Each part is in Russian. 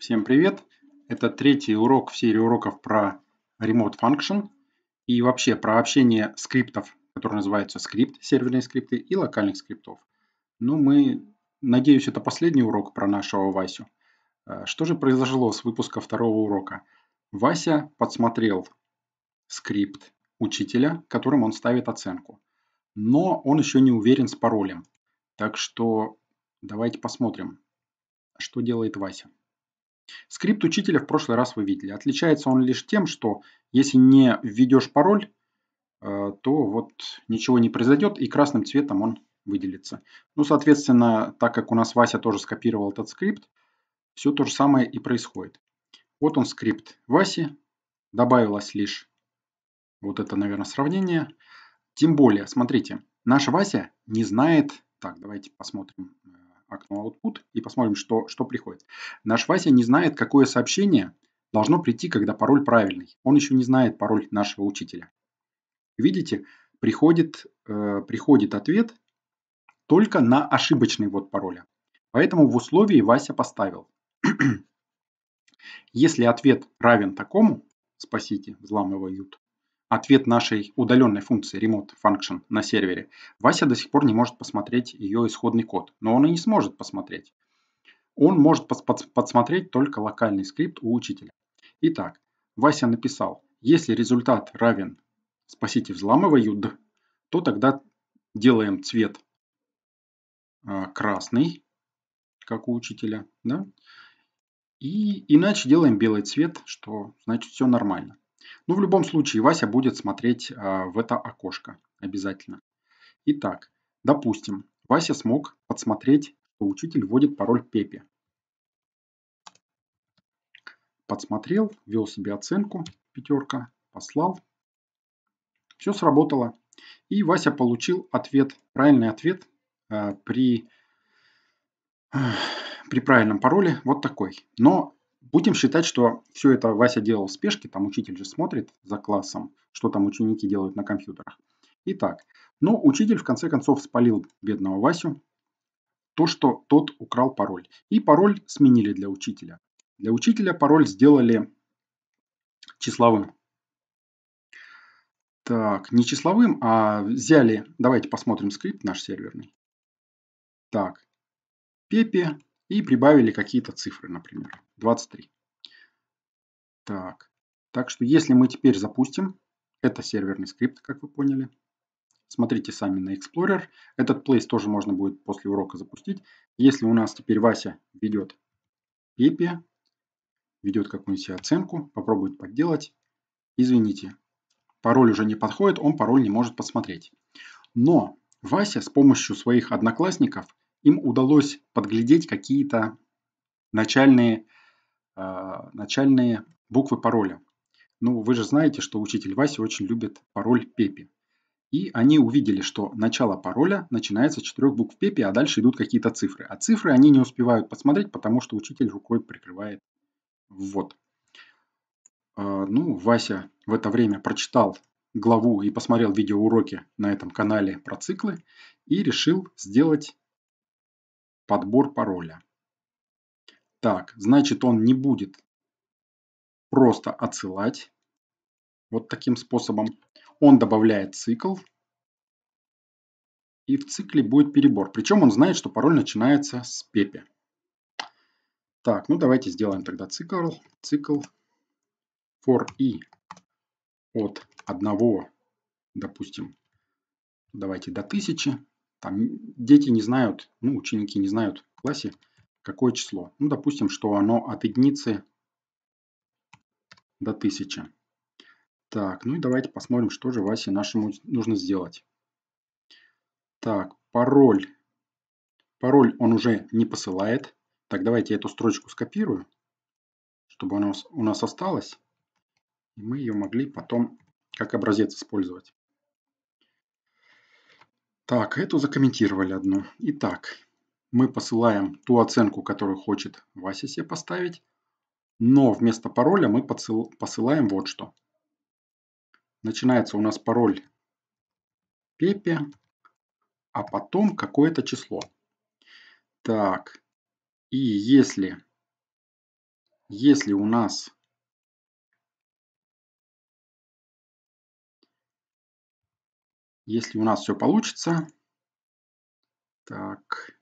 Всем привет! Это третий урок в серии уроков про Remote Function и вообще про общение скриптов, которые называются скрипт, серверные скрипты и локальных скриптов. Ну, мы, надеюсь, это последний урок про нашего Васю. Э, что же произошло с выпуска второго урока? Вася подсмотрел скрипт учителя, которым он ставит оценку. Но он еще не уверен с паролем. Так что давайте посмотрим, что делает Вася. Скрипт учителя в прошлый раз вы видели. Отличается он лишь тем, что если не введешь пароль, э, то вот ничего не произойдет и красным цветом он выделится. Ну, соответственно, так как у нас Вася тоже скопировал этот скрипт, все то же самое и происходит. Вот он скрипт Васи. Добавилось лишь вот это, наверное, сравнение. Тем более, смотрите, наш Вася не знает... Так, давайте посмотрим э, окно output и посмотрим, что, что приходит. Наш Вася не знает, какое сообщение должно прийти, когда пароль правильный. Он еще не знает пароль нашего учителя. Видите, приходит, э, приходит ответ только на ошибочный вот пароля. Поэтому в условии Вася поставил. Если ответ равен такому, спасите, взламывают, ответ нашей удаленной функции remote function на сервере, Вася до сих пор не может посмотреть ее исходный код. Но он и не сможет посмотреть. Он может подсмотреть только локальный скрипт у учителя. Итак, Вася написал, если результат равен «спасите взламывают», то тогда делаем цвет а, красный, как у учителя, да? И иначе делаем белый цвет, что значит все нормально. Ну, в любом случае, Вася будет смотреть а, в это окошко обязательно. Итак, допустим, Вася смог подсмотреть, что учитель вводит пароль Пепе. Подсмотрел, ввел себе оценку, пятерка, послал. Все сработало. И Вася получил ответ, правильный ответ а, при, при правильном пароле, вот такой. Но Будем считать, что все это Вася делал в спешке, там учитель же смотрит за классом, что там ученики делают на компьютерах. Итак, но ну, учитель в конце концов спалил бедного Васю, то, что тот украл пароль. И пароль сменили для учителя. Для учителя пароль сделали числовым. Так, не числовым, а взяли, давайте посмотрим скрипт наш серверный. Так, Пепе и прибавили какие-то цифры, например, 23. Так. так что если мы теперь запустим, это серверный скрипт, как вы поняли, смотрите сами на Explorer, этот Place тоже можно будет после урока запустить. Если у нас теперь Вася ведет Пепе, ведет какую-нибудь оценку, попробует подделать, извините, пароль уже не подходит, он пароль не может посмотреть. Но Вася с помощью своих одноклассников им удалось подглядеть какие-то начальные, а, начальные буквы пароля. Ну, вы же знаете, что учитель Вася очень любит пароль Пепи. И они увидели, что начало пароля начинается с четырех букв Пепи, а дальше идут какие-то цифры. А цифры они не успевают посмотреть, потому что учитель рукой прикрывает ввод. А, ну, Вася в это время прочитал главу и посмотрел видеоуроки на этом канале про циклы и решил сделать Подбор пароля. Так, значит он не будет просто отсылать вот таким способом. Он добавляет цикл. И в цикле будет перебор. Причем он знает, что пароль начинается с пепе. Так, ну давайте сделаем тогда цикл. Цикл for i от 1, допустим, давайте до 1000. Там дети не знают, ну, ученики не знают в классе, какое число. Ну, допустим, что оно от единицы до тысячи. Так, ну и давайте посмотрим, что же Васе нашему нужно сделать. Так, пароль. Пароль он уже не посылает. Так, давайте я эту строчку скопирую, чтобы она у нас осталась. И мы ее могли потом как образец использовать. Так, эту закомментировали одну. Итак, мы посылаем ту оценку, которую хочет Вася себе поставить, но вместо пароля мы посылаем вот что. Начинается у нас пароль Пепе, а потом какое-то число. Так, и если, если у нас Если у нас все получится, так,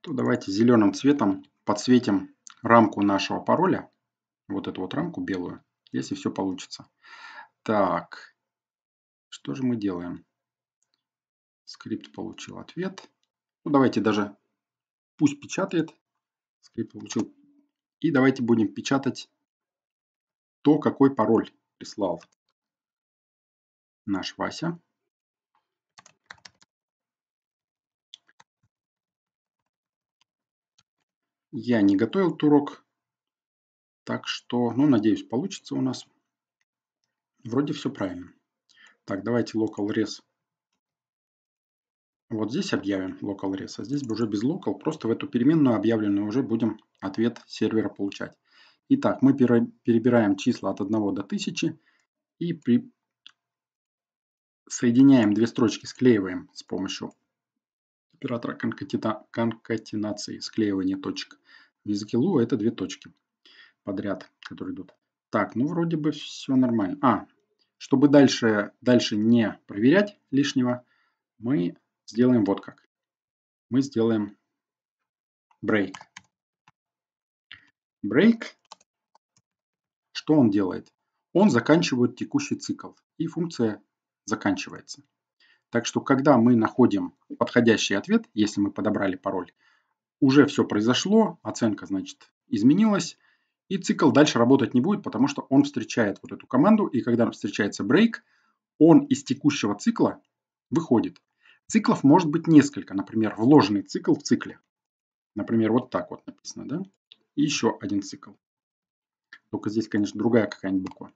то давайте зеленым цветом подсветим рамку нашего пароля, вот эту вот рамку белую, если все получится. Так, что же мы делаем? Скрипт получил ответ. Ну, давайте даже пусть печатает. Скрипт получил. И давайте будем печатать то, какой пароль прислал наш Вася. Я не готовил турок, так что, ну, надеюсь, получится у нас. Вроде все правильно. Так, давайте local res. Вот здесь объявим local res, а здесь уже без local, просто в эту переменную объявленную уже будем ответ сервера получать. Итак, мы перебираем числа от 1 до 1000 и при соединяем две строчки, склеиваем с помощью оператора конкатина, конкатинации, склеивания точек. В языке Lua это две точки подряд, которые идут. Так, ну вроде бы все нормально. А, чтобы дальше, дальше не проверять лишнего, мы сделаем вот как. Мы сделаем break. Break, что он делает? Он заканчивает текущий цикл. И функция заканчивается. Так что, когда мы находим подходящий ответ, если мы подобрали пароль, уже все произошло, оценка, значит, изменилась, и цикл дальше работать не будет, потому что он встречает вот эту команду, и когда встречается break, он из текущего цикла выходит. Циклов может быть несколько, например, вложенный цикл в цикле. Например, вот так вот написано, да? И еще один цикл. Только здесь, конечно, другая какая-нибудь буква.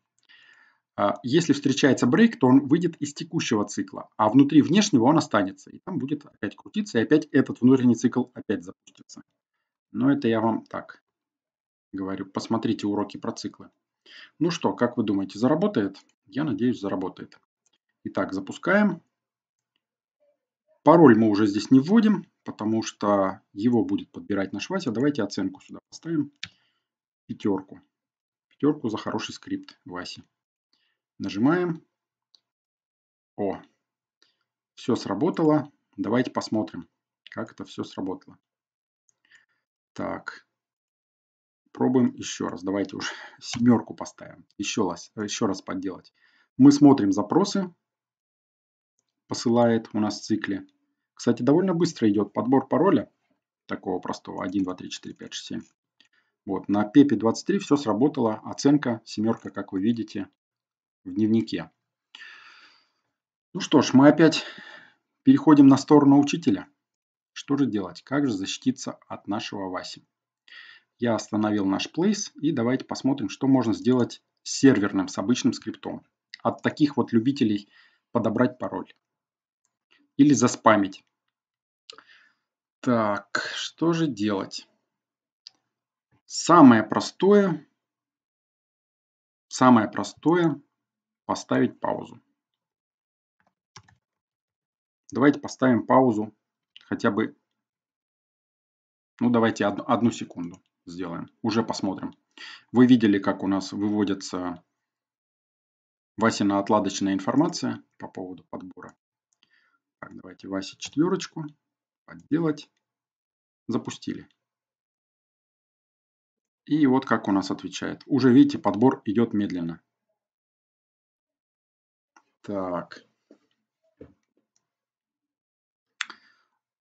А, если встречается брейк, то он выйдет из текущего цикла, а внутри внешнего он останется. И там будет опять крутиться, и опять этот внутренний цикл опять запустится. Но это я вам так говорю. Посмотрите уроки про циклы. Ну что, как вы думаете, заработает? Я надеюсь, заработает. Итак, запускаем. Пароль мы уже здесь не вводим, потому что его будет подбирать наш Вася. Давайте оценку сюда поставим. Пятерку. Пятерку за хороший скрипт Васи. Нажимаем. О, все сработало. Давайте посмотрим, как это все сработало. Так, пробуем еще раз. Давайте уж семерку поставим. Еще раз, еще раз подделать. Мы смотрим запросы. Посылает у нас в цикле. Кстати, довольно быстро идет подбор пароля. Такого простого. 1, 2, 3, 4, 5, 6, 7. Вот, на пепе 23 все сработало. Оценка семерка, как вы видите, в дневнике. Ну что ж, мы опять переходим на сторону учителя. Что же делать? Как же защититься от нашего Васи? Я остановил наш плейс и давайте посмотрим, что можно сделать с серверным, с обычным скриптом. От таких вот любителей подобрать пароль. Или заспамить. Так, что же делать? Самое простое, самое простое поставить паузу. Давайте поставим паузу хотя бы, ну давайте одну, одну секунду сделаем. Уже посмотрим. Вы видели, как у нас выводится Васина отладочная информация по поводу подбора. Так, давайте Васе четверочку подделать. Запустили. И вот как у нас отвечает. Уже видите, подбор идет медленно. Так.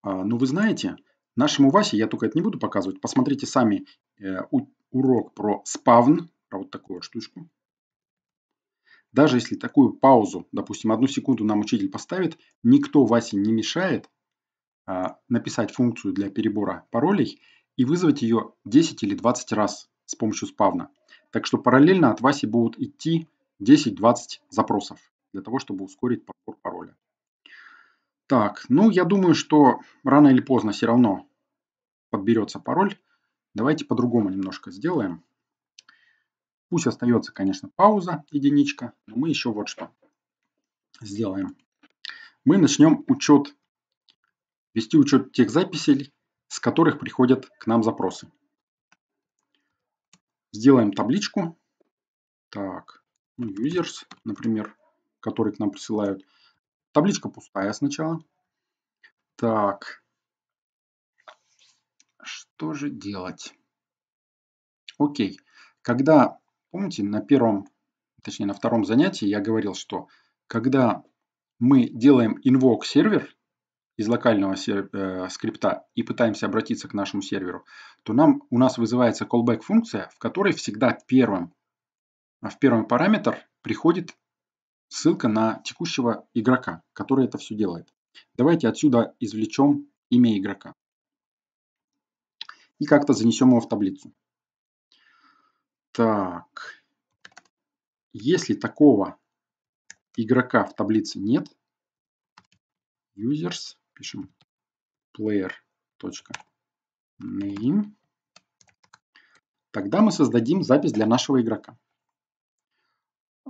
А, ну, вы знаете, нашему Васе, я только это не буду показывать, посмотрите сами э, у, урок про спавн, про вот такую вот штучку. Даже если такую паузу, допустим, одну секунду нам учитель поставит, никто Васе не мешает э, написать функцию для перебора паролей и вызвать ее 10 или 20 раз с помощью спавна. Так что параллельно от Васи будут идти 10-20 запросов для того, чтобы ускорить подбор пароля. Так, ну я думаю, что рано или поздно все равно подберется пароль. Давайте по-другому немножко сделаем. Пусть остается, конечно, пауза, единичка, но мы еще вот что сделаем. Мы начнем учет, вести учет тех записей, с которых приходят к нам запросы. Сделаем табличку. Так, ну, users, например которые к нам присылают. Табличка пустая сначала. Так. Что же делать? Окей. Когда, помните, на первом, точнее на втором занятии я говорил, что когда мы делаем invoke сервер из локального сер, э, скрипта и пытаемся обратиться к нашему серверу, то нам, у нас вызывается callback функция, в которой всегда первым, в первый параметр приходит ссылка на текущего игрока, который это все делает. Давайте отсюда извлечем имя игрока. И как-то занесем его в таблицу. Так. Если такого игрока в таблице нет, users, пишем player.name, тогда мы создадим запись для нашего игрока.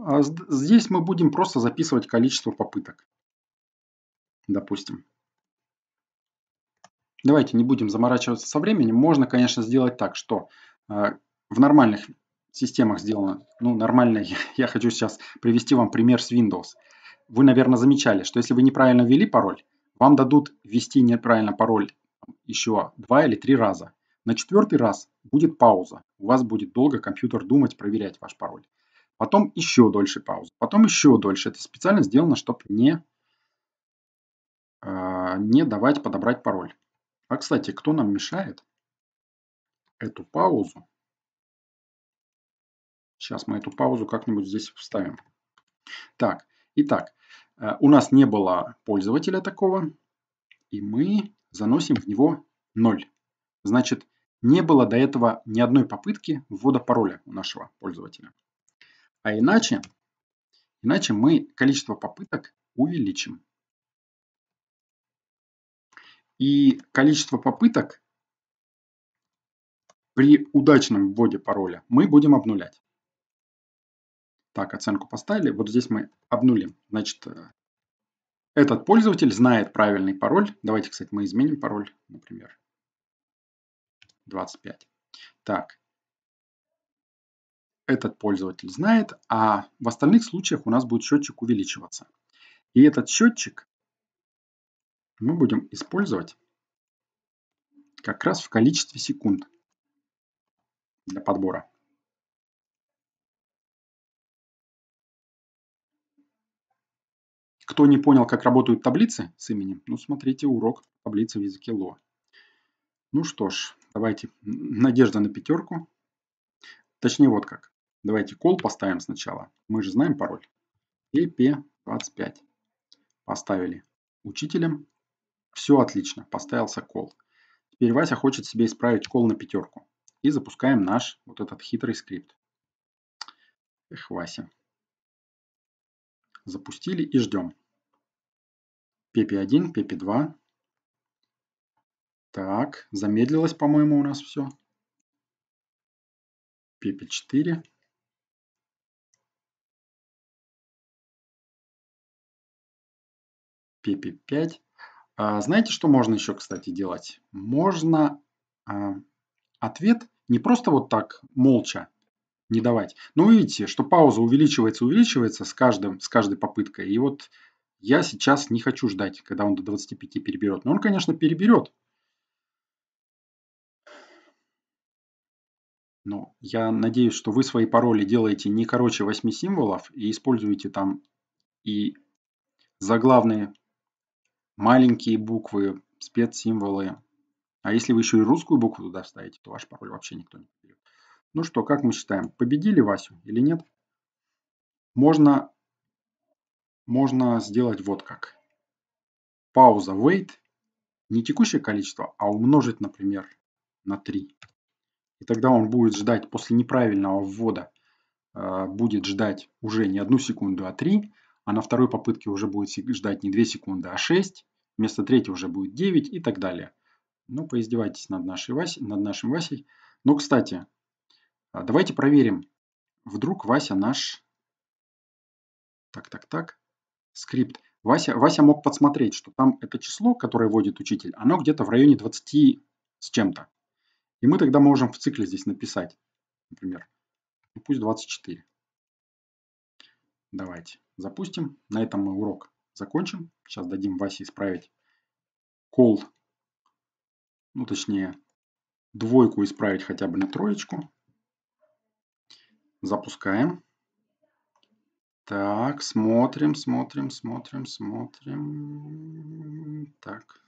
А здесь мы будем просто записывать количество попыток. Допустим. Давайте не будем заморачиваться со временем. Можно, конечно, сделать так, что э, в нормальных системах сделано, ну, нормально, я хочу сейчас привести вам пример с Windows. Вы, наверное, замечали, что если вы неправильно ввели пароль, вам дадут ввести неправильно пароль еще два или три раза. На четвертый раз будет пауза. У вас будет долго компьютер думать, проверять ваш пароль. Потом еще дольше пауза. Потом еще дольше. Это специально сделано, чтобы не, э, не давать подобрать пароль. А, кстати, кто нам мешает эту паузу? Сейчас мы эту паузу как-нибудь здесь вставим. Так, итак, э, у нас не было пользователя такого. И мы заносим в него 0. Значит, не было до этого ни одной попытки ввода пароля у нашего пользователя. А иначе, иначе мы количество попыток увеличим. И количество попыток при удачном вводе пароля мы будем обнулять. Так, оценку поставили. Вот здесь мы обнулим. Значит, э, этот пользователь знает правильный пароль. Давайте, кстати, мы изменим пароль, например, 25. Так, этот пользователь знает, а в остальных случаях у нас будет счетчик увеличиваться. И этот счетчик мы будем использовать как раз в количестве секунд для подбора. Кто не понял, как работают таблицы с именем, ну смотрите урок таблицы в языке Ло. Ну что ж, давайте, надежда на пятерку. Точнее, вот как. Давайте call поставим сначала. Мы же знаем пароль. EP25. Поставили учителем. Все отлично, поставился call. Теперь Вася хочет себе исправить call на пятерку. И запускаем наш вот этот хитрый скрипт. Эх, Вася. Запустили и ждем. PP1, PP2. Так, замедлилось, по-моему, у нас все. PP4. pp5. А, знаете, что можно еще, кстати, делать? Можно а, ответ не просто вот так молча не давать. Но ну, вы видите, что пауза увеличивается, увеличивается с, каждым, с каждой попыткой. И вот я сейчас не хочу ждать, когда он до 25 переберет. Но он, конечно, переберет. Но я надеюсь, что вы свои пароли делаете не короче 8 символов и используете там и заглавные маленькие буквы, спецсимволы. А если вы еще и русскую букву туда вставите, то ваш пароль вообще никто не берет. Ну что, как мы считаем, победили Васю или нет? Можно, можно сделать вот как. Пауза wait, не текущее количество, а умножить, например, на 3. И тогда он будет ждать после неправильного ввода, э, будет ждать уже не одну секунду, а 3, а на второй попытке уже будет ждать не 2 секунды, а 6, вместо третьего уже будет 9 и так далее. Ну, поиздевайтесь над, нашей Васей, над нашим Васей. Но, кстати, а, давайте проверим. Вдруг Вася наш... Так, так, так. Скрипт. Вася, Вася мог подсмотреть, что там это число, которое вводит учитель, оно где-то в районе 20 с чем-то. И мы тогда можем в цикле здесь написать, например, ну пусть 24. Давайте запустим. На этом мы урок закончим. Сейчас дадим Васе исправить call, ну точнее двойку исправить хотя бы на троечку. Запускаем. Так, смотрим, смотрим, смотрим, смотрим. Так,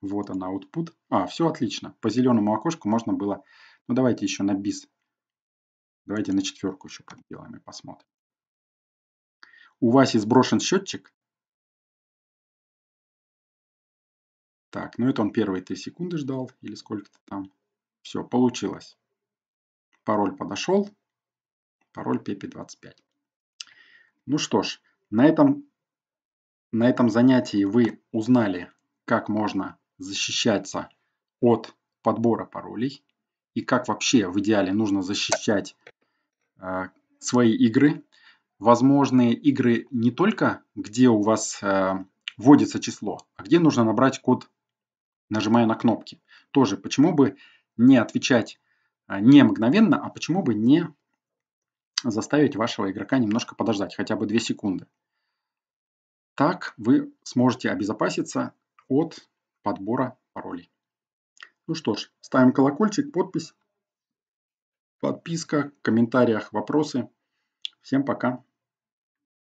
вот она, output. А, все отлично. По зеленому окошку можно было... Ну, давайте еще на бис. Давайте на четверку еще подделаем и посмотрим. У Васи сброшен счетчик. Так, ну это он первые 3 секунды ждал или сколько-то там. Все, получилось. Пароль подошел. Пароль PP25. Ну что ж, на этом, на этом занятии вы узнали, как можно защищаться от подбора паролей и как вообще в идеале нужно защищать э, свои игры возможные игры не только, где у вас э, вводится число, а где нужно набрать код, нажимая на кнопки. Тоже почему бы не отвечать э, не мгновенно, а почему бы не заставить вашего игрока немножко подождать, хотя бы 2 секунды. Так вы сможете обезопаситься от подбора паролей. Ну что ж, ставим колокольчик, подпись, подписка, комментариях вопросы. Всем пока!